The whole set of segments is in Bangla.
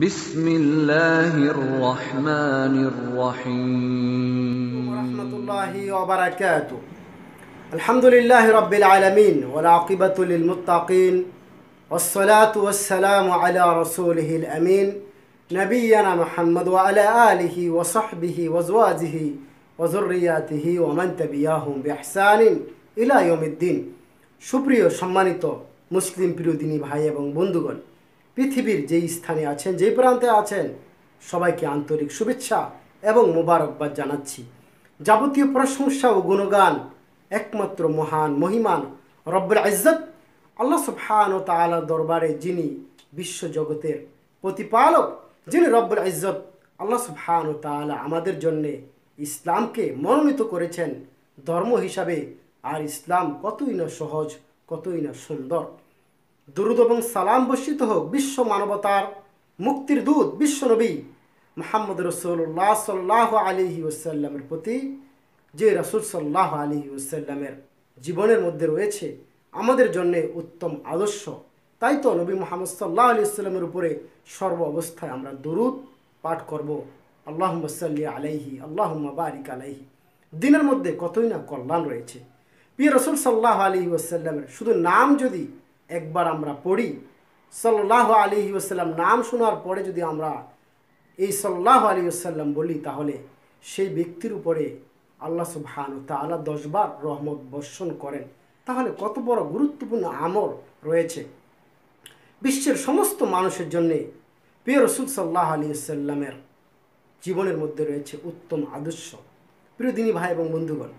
বিসমিল্লাহির রহমানির রহিম রহমতুল্লাহি ওবারাকাতু আলহামদুলিল্লাহি রাব্বিল আলামিন ওয়াল আকিবাতু লিল মুত্তাকিন والصلاة والسلام على رسوله الأمين نبينا محمد وعلى آله وصحبه وزواجه وذرياته ومن تبعهم بإحسان إلى يوم الدين সুপ্রিয় সম্মানিত মুসলিম প্রিয় দিনী ভাই এবং বন্ধুগণ পৃথিবীর যেই স্থানে আছেন যেই প্রান্তে আছেন সবাইকে আন্তরিক শুভেচ্ছা এবং মোবারকবাদ জানাচ্ছি যাবতীয় প্রশংসা ও গুণগান একমাত্র মহান মহিমান রব্বর ইজ্জত আল্লাহ সুফহান ও তালার দরবারে যিনি বিশ্বজগতের প্রতিপালক যিনি রব্বর ইজ্জত আল্লাহ সুফহান ও তালা আমাদের জন্যে ইসলামকে মনোনীত করেছেন ধর্ম হিসাবে আর ইসলাম কতই না সহজ কতই না সুন্দর দুরুদ এবং সালাম বর্ষিত হোক বিশ্ব মানবতার মুক্তির দূত বিশ্বনবী মোহাম্মদ রসুল্লাহ সাল্লাহ আলিহি ওসাল্লামের প্রতি যে রসুল সাল্লাহ আলী ওসাল্লামের জীবনের মধ্যে রয়েছে আমাদের জন্যে উত্তম আদর্শ তাই তো নবী মোহাম্মদ সাল্লাহ আলী ইসলামের উপরে সর্ব অবস্থায় আমরা দুরুদ পাঠ করব আল্লাহ সাল্লি আলাইহি আল্লাহ বারিক আলাইহি দিনের মধ্যে কতই না কল্যাণ রয়েছে পি রসুল সাল্লাহ আলী ওসাল্লামের শুধু নাম যদি একবার আমরা পড়ি সাল্লাহ আলী ওসাল্লাম নাম শোনার পরে যদি আমরা এই সাল্লাহ আলী ওসাল্লাম বলি তাহলে সেই ব্যক্তির উপরে আল্লাহ সুবহান তাল্লাহ দশবার রহমত বর্ষণ করেন তাহলে কত বড় গুরুত্বপূর্ণ আমল রয়েছে বিশ্বের সমস্ত মানুষের জন্যে প্রিয় রসুল সাল্লাহ আলী ওসাল্লামের জীবনের মধ্যে রয়েছে উত্তম আদর্শ প্রিয় দিনী ভাই এবং বন্ধুগণ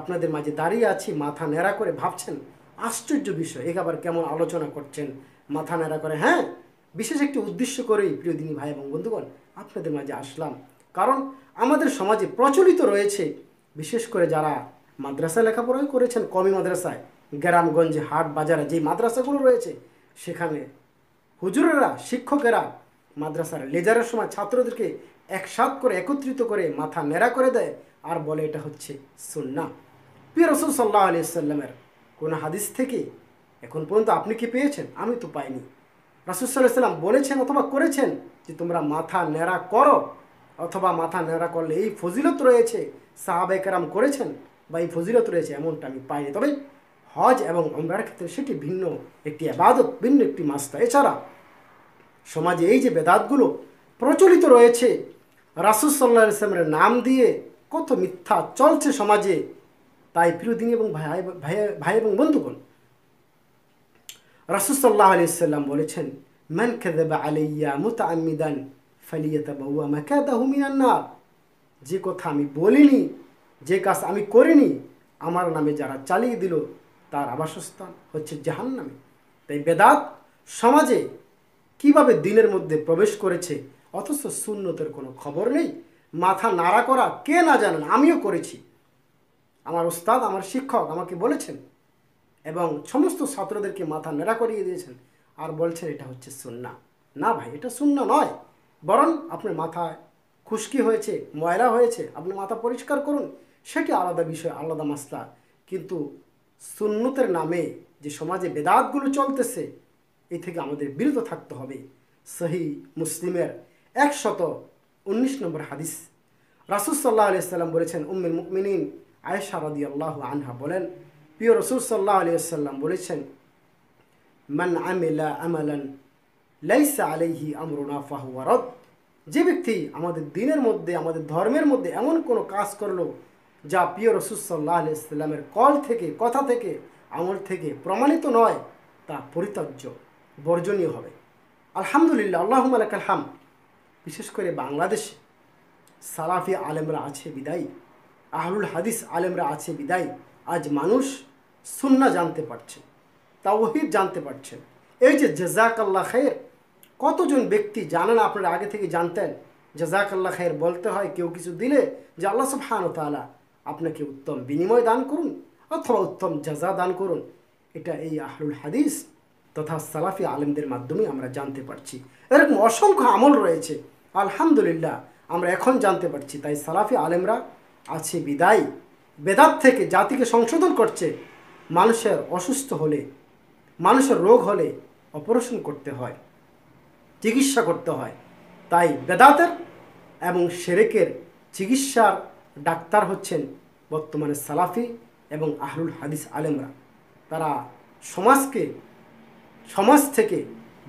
আপনাদের মাঝে দাঁড়িয়ে আছি মাথা নেড়া করে ভাবছেন আশ্চর্য বিষয় এক আবার কেমন আলোচনা করছেন মাথা নাড়া করে হ্যাঁ বিশেষ একটি উদ্দেশ্য করেই প্রিয় দিনী ভাই এবং বন্ধুগণ আপনাদের মাঝে আসলাম কারণ আমাদের সমাজে প্রচলিত রয়েছে বিশেষ করে যারা মাদ্রাসায় লেখাপড়াই করেছেন কমি মাদ্রাসায় গ্রামগঞ্জে হাট বাজারে যেই মাদ্রাসাগুলো রয়েছে সেখানে হুজুরেরা শিক্ষকেরা মাদ্রাসার লেজারের সময় ছাত্রদেরকে একসাথ করে একত্রিত করে মাথা মেরা করে দেয় আর বলে এটা হচ্ছে সুন্না প্রিয় রসুল সাল্লাহ আলিয়া সাল্লামের কোনো হাদিস থেকে এখন পর্যন্ত আপনি কি পেয়েছেন আমি তো পাইনি রাসুসাল্লাম বলেছেন অথবা করেছেন যে তোমরা মাথা নেড়া করো অথবা মাথা নেড়া করলে এই ফজিলত রয়েছে সাহাবেকরাম করেছেন বা এই ফজিলত রয়েছে এমনটা আমি পাইনি তবে হজ এবং অম্বার ক্ষেত্রে সেটি ভিন্ন একটি আবাদত ভিন্ন একটি মাস্তা এছাড়া সমাজে এই যে বেদাতগুলো প্রচলিত রয়েছে রাসুসাল্লাহ ইসলামের নাম দিয়ে কত মিথ্যা চলছে সমাজে তাই প্রিয়দিনী এবং ভাই ভাই ভাই এবং বন্ধুগণ রাসুসাল্লাহ সাল্লাম বলেছেন মান খেদেবা আলাইয়া মুতামিদান ফালিয়াতা মেখে আমাকে দাহুমিনার না যে কথা আমি বলিনি যে কাজ আমি করিনি আমার নামে যারা চালিয়ে দিল তার আবাসস্থান হচ্ছে জাহান নামে তাই বেদাত সমাজে কিভাবে দিনের মধ্যে প্রবেশ করেছে অথচ শূন্যতের কোনো খবর নেই মাথা নাড়া করা কে না জানেন আমিও করেছি আমার উস্তাদ আমার শিক্ষক আমাকে বলেছেন এবং সমস্ত ছাত্রদেরকে মাথা নেড়া করিয়ে দিয়েছেন আর বলছেন এটা হচ্ছে সুন্না না ভাই এটা শূন্য নয় বরং আপনার মাথায় খুশকি হয়েছে ময়লা হয়েছে আপনি মাথা পরিষ্কার করুন সেটি আলাদা বিষয় আলাদা মাস্তা কিন্তু সুন্নতের নামে যে সমাজে বেদাতগুলো চলতেছে এ থেকে আমাদের বিরত থাকতে হবে সহি মুসলিমের একশত উনিশ নম্বর হাদিস সাল্লাহ আলিয়া সাল্লাম বলেছেন উম্মিল মুমিনিন আয়েশা রদি আল্লাহ আনহা বলেন প্রিয় রসুল সাল্লাহ আলিয়াল্লাম বলেছেন মান আমেলা আমালান লাইসা আলাইহি আমরুনা ফাহুয়ারদ যে ব্যক্তি আমাদের দিনের মধ্যে আমাদের ধর্মের মধ্যে এমন কোনো কাজ করলো যা প্রিয় রসুল সাল্লাহ আলিয়াল্লামের কল থেকে কথা থেকে আমল থেকে প্রমাণিত নয় তা পরিত্যাজ্য বর্জনীয় হবে আলহামদুলিল্লাহ আল্লাহ আলাকাল হাম বিশেষ করে বাংলাদেশে সালাফি আলেমরা আছে বিদায়ী আহলুল হাদিস আলেমরা আছে বিদায় আজ মানুষ সুন্না জানতে পারছে তাওহিদ জানতে পারছেন এই যে আল্লাহ খায়ের কতজন ব্যক্তি জানেন আপনারা আগে থেকে জানতেন জাজাকাল্লা খায়ের বলতে হয় কেউ কিছু দিলে যে আল্লাহ সবহান তালা আপনাকে উত্তম বিনিময় দান করুন অথবা উত্তম জাজা দান করুন এটা এই আহলুল হাদিস তথা সালাফি আলেমদের মাধ্যমে আমরা জানতে পারছি এরকম অসংখ্য আমল রয়েছে আলহামদুলিল্লাহ আমরা এখন জানতে পারছি তাই সালাফি আলেমরা আছে বিদায় বেদাত থেকে জাতিকে সংশোধন করছে মানুষের অসুস্থ হলে মানুষের রোগ হলে অপারেশন করতে হয় চিকিৎসা করতে হয় তাই বেদাতের এবং সেরেকের চিকিৎসার ডাক্তার হচ্ছেন বর্তমানে সালাফি এবং আহরুল হাদিস আলেমরা তারা সমাজকে সমাজ থেকে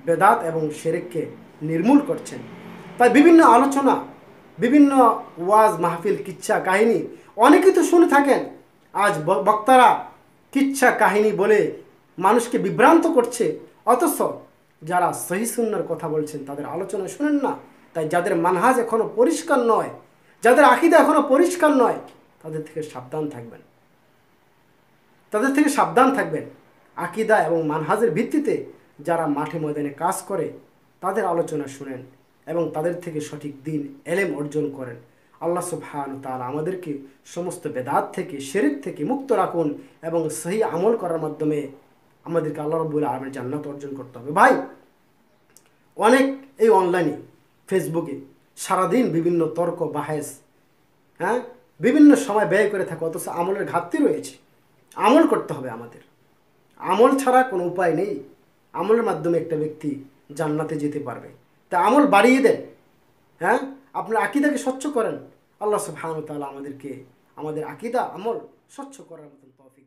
বেদাত এবং সেরেককে নির্মূল করছেন তাই বিভিন্ন আলোচনা বিভিন্ন ওয়াজ মাহফিল কিচ্ছা কাহিনী অনেকে তো শুনে থাকেন আজ বক্তারা কিচ্ছা কাহিনী বলে মানুষকে বিভ্রান্ত করছে অথচ যারা সহিসুন্নার কথা বলছেন তাদের আলোচনা শুনেন না তাই যাদের মানহাজ এখনও পরিষ্কার নয় যাদের আকিদা এখনও পরিষ্কার নয় তাদের থেকে সাবধান থাকবেন তাদের থেকে সাবধান থাকবেন আকিদা এবং মানহাজের ভিত্তিতে যারা মাঠে ময়দানে কাজ করে তাদের আলোচনা শুনেন এবং তাদের থেকে সঠিক দিন এলেম অর্জন করেন আল্লাহ সুবহান তালা আমাদেরকে সমস্ত বেদাত থেকে শেরিক থেকে মুক্ত রাখুন এবং সেই আমল করার মাধ্যমে আমাদেরকে আল্লাহ রবুল আলমের জান্নাত অর্জন করতে হবে ভাই অনেক এই অনলাইনে ফেসবুকে সারাদিন বিভিন্ন তর্ক বাহেস হ্যাঁ বিভিন্ন সময় ব্যয় করে থাকে অথচ আমলের ঘাটতি রয়েছে আমল করতে হবে আমাদের আমল ছাড়া কোনো উপায় নেই আমলের মাধ্যমে একটা ব্যক্তি জান্নাতে যেতে পারবে তা আমল বাড়িয়ে দেন হ্যাঁ আপনার আকিদাকে স্বচ্ছ করেন আল্লাহ সব ওয়া তাহলে আমাদেরকে আমাদের আকিদা আমল স্বচ্ছ করার মতন তফিক